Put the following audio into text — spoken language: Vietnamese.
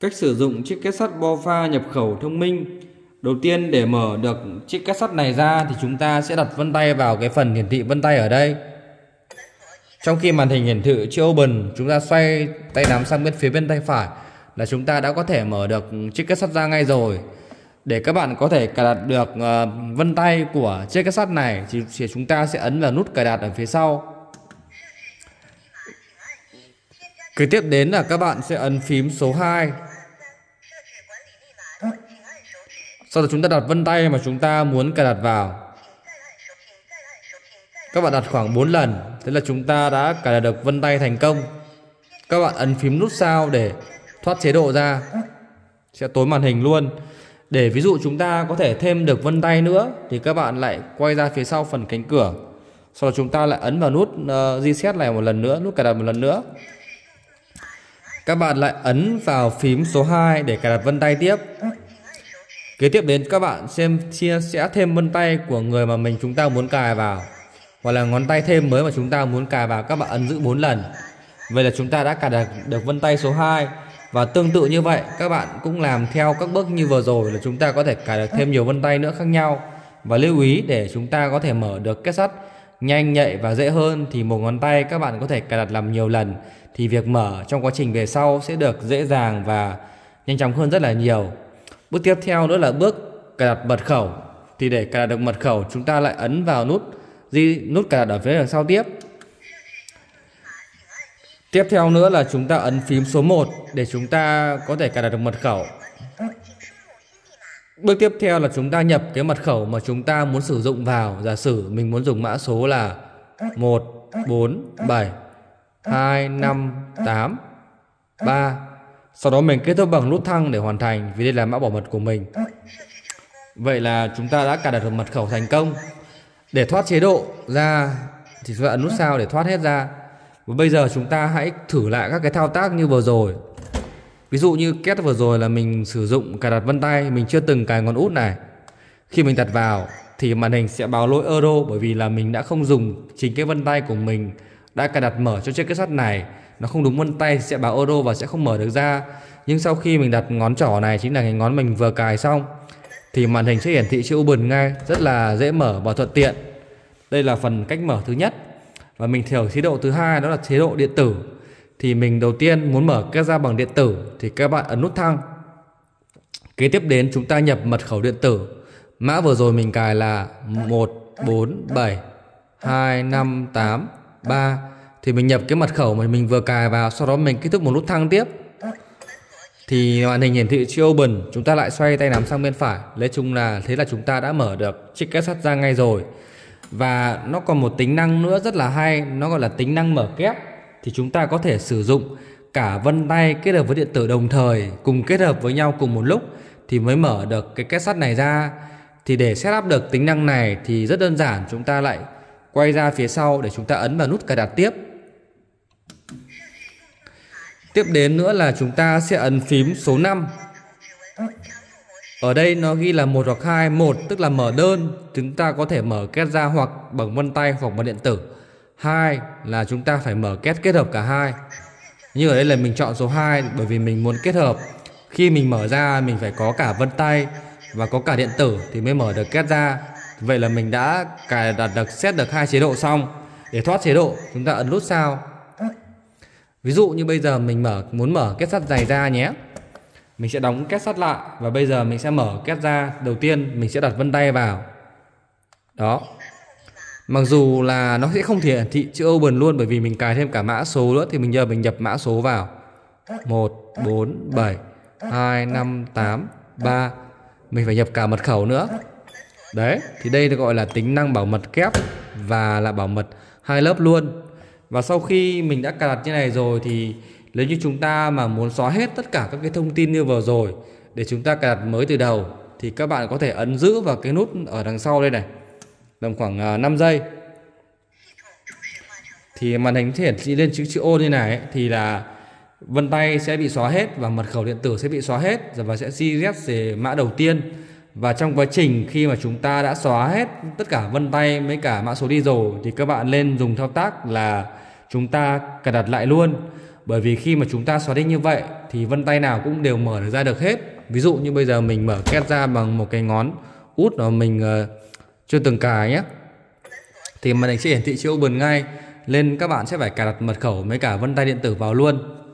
Cách sử dụng chiếc két sắt bofa nhập khẩu thông minh Đầu tiên để mở được chiếc két sắt này ra thì chúng ta sẽ đặt vân tay vào cái phần hiển thị vân tay ở đây Trong khi màn hình hiển thị chưa open chúng ta xoay tay nắm sang bên phía bên tay phải là chúng ta đã có thể mở được chiếc két sắt ra ngay rồi để các bạn có thể cài đặt được ờ, vân tay của chiếc két sắt này thì chúng ta sẽ ấn vào nút cài đặt ở phía sau kế tiếp đến là các bạn sẽ ấn phím số 2 Sau đó chúng ta đặt vân tay mà chúng ta muốn cài đặt vào các bạn đặt khoảng 4 lần Thế là chúng ta đã cài đặt được vân tay thành công Các bạn ấn phím nút sao để thoát chế độ ra Sẽ tối màn hình luôn Để ví dụ chúng ta có thể thêm được vân tay nữa Thì các bạn lại quay ra phía sau phần cánh cửa Sau đó chúng ta lại ấn vào nút ờ, reset này một lần nữa Nút cài đặt một lần nữa Các bạn lại ấn vào phím số 2 để cài đặt vân tay tiếp Kế tiếp đến các bạn xem chia sẽ thêm vân tay của người mà mình chúng ta muốn cài vào hoặc là ngón tay thêm mới mà chúng ta muốn cài vào các bạn ấn giữ 4 lần. Vậy là chúng ta đã cài đặt được vân tay số 2 và tương tự như vậy các bạn cũng làm theo các bước như vừa rồi là chúng ta có thể cài được thêm nhiều vân tay nữa khác nhau và lưu ý để chúng ta có thể mở được kết sắt nhanh nhạy và dễ hơn thì một ngón tay các bạn có thể cài đặt làm nhiều lần thì việc mở trong quá trình về sau sẽ được dễ dàng và nhanh chóng hơn rất là nhiều Bước tiếp theo nữa là bước cài đặt mật khẩu. Thì để cài đặt được mật khẩu chúng ta lại ấn vào nút di nút cài đặt ở phía đằng sau tiếp. Tiếp theo nữa là chúng ta ấn phím số 1 để chúng ta có thể cài đặt được mật khẩu. Bước tiếp theo là chúng ta nhập cái mật khẩu mà chúng ta muốn sử dụng vào. Giả sử mình muốn dùng mã số là 1 4 7 2 5 8 3 sau đó mình kết thúc bằng nút thăng để hoàn thành vì đây là mã bảo mật của mình. Vậy là chúng ta đã cài đặt được mật khẩu thành công. Để thoát chế độ ra thì chúng ta ấn nút sao để thoát hết ra. Và bây giờ chúng ta hãy thử lại các cái thao tác như vừa rồi. Ví dụ như kết vừa rồi là mình sử dụng cài đặt vân tay, mình chưa từng cài ngón út này. Khi mình đặt vào thì màn hình sẽ báo lỗi euro bởi vì là mình đã không dùng chính cái vân tay của mình đã cài đặt mở cho chiếc kết sắt này nó không đúng vân tay sẽ báo euro và sẽ không mở được ra nhưng sau khi mình đặt ngón trỏ này chính là cái ngón mình vừa cài xong thì màn hình sẽ hiển thị chữ open ngay rất là dễ mở và thuận tiện đây là phần cách mở thứ nhất và mình thử chế độ thứ hai đó là chế độ điện tử thì mình đầu tiên muốn mở các ra bằng điện tử thì các bạn ấn nút thăng kế tiếp đến chúng ta nhập mật khẩu điện tử mã vừa rồi mình cài là một bốn bảy hai năm tám ba thì mình nhập cái mật khẩu mà mình vừa cài vào sau đó mình kích thúc một nút thăng tiếp thì màn hình hiển thị chưa open chúng ta lại xoay tay nắm sang bên phải lấy chung là thế là chúng ta đã mở được chiếc két sắt ra ngay rồi và nó còn một tính năng nữa rất là hay nó gọi là tính năng mở kép thì chúng ta có thể sử dụng cả vân tay kết hợp với điện tử đồng thời cùng kết hợp với nhau cùng một lúc thì mới mở được cái két sắt này ra thì để setup được tính năng này thì rất đơn giản chúng ta lại quay ra phía sau để chúng ta ấn vào nút cài đặt tiếp Tiếp đến nữa là chúng ta sẽ ấn phím số 5. Ở đây nó ghi là một hoặc hai, một tức là mở đơn, chúng ta có thể mở két ra hoặc bằng vân tay hoặc bằng điện tử. Hai là chúng ta phải mở két kết hợp cả hai. Như ở đây là mình chọn số 2 bởi vì mình muốn kết hợp. Khi mình mở ra mình phải có cả vân tay và có cả điện tử thì mới mở được két ra. Vậy là mình đã cài đặt được set được hai chế độ xong. Để thoát chế độ, chúng ta ấn nút sao Ví dụ như bây giờ mình mở muốn mở kết sắt dày ra nhé. Mình sẽ đóng kết sắt lại và bây giờ mình sẽ mở kết ra. Đầu tiên mình sẽ đặt vân tay vào. Đó. Mặc dù là nó sẽ không thể hiển thị chữ open luôn bởi vì mình cài thêm cả mã số nữa thì mình giờ mình nhập mã số vào. 1 4 7 2 5 8 3 mình phải nhập cả mật khẩu nữa. Đấy, thì đây được gọi là tính năng bảo mật kép và là bảo mật hai lớp luôn và sau khi mình đã cài đặt như này rồi thì nếu như chúng ta mà muốn xóa hết tất cả các cái thông tin như vừa rồi để chúng ta cài đặt mới từ đầu thì các bạn có thể ấn giữ vào cái nút ở đằng sau đây này tầm khoảng 5 à, giây thì màn hình sẽ hiển thị lên chữ chữ ô như này thì là vân tay sẽ bị xóa hết và mật khẩu điện tử sẽ bị xóa hết và sẽ reset về mã đầu tiên và trong quá trình khi mà chúng ta đã xóa hết tất cả vân tay với cả mã số đi rồi thì các bạn nên dùng thao tác là chúng ta cài đặt lại luôn bởi vì khi mà chúng ta xóa đi như vậy thì vân tay nào cũng đều mở ra được hết ví dụ như bây giờ mình mở két ra bằng một cái ngón út mà mình ờ, chưa từng cài nhé thì màn hình sẽ hiển thị chữ open ngay nên các bạn sẽ phải cài đặt mật khẩu với cả vân tay điện tử vào luôn